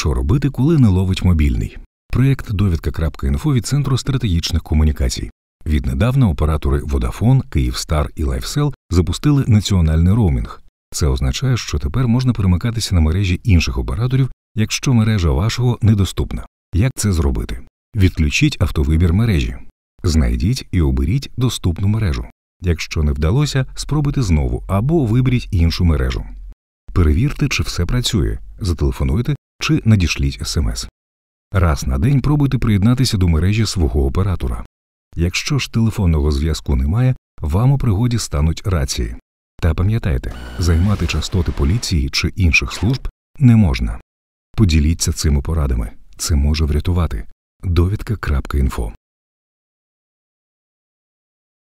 Що робити, коли не ловить мобільний? Проєкт довідка.інфо від Центру стратегічних комунікацій. Віднедавна оператори Vodafone, Київстар і Лайфсел запустили національний роумінг. Це означає, що тепер можна перемикатися на мережі інших операторів, якщо мережа вашого недоступна. Як це зробити? Відключіть автовибір мережі, знайдіть і оберіть доступну мережу. Якщо не вдалося, спробуйте знову або виберіть іншу мережу. Перевірте, чи все працює, зателефонуйте чи надішліть смс. Раз на день пробуйте приєднатися до мережі свого оператора. Якщо ж телефонного зв'язку немає, вам у пригоді стануть рації. Та пам'ятайте, займати частоти поліції чи інших служб не можна. Поділіться цими порадами. Це може врятувати. Довідка.інфо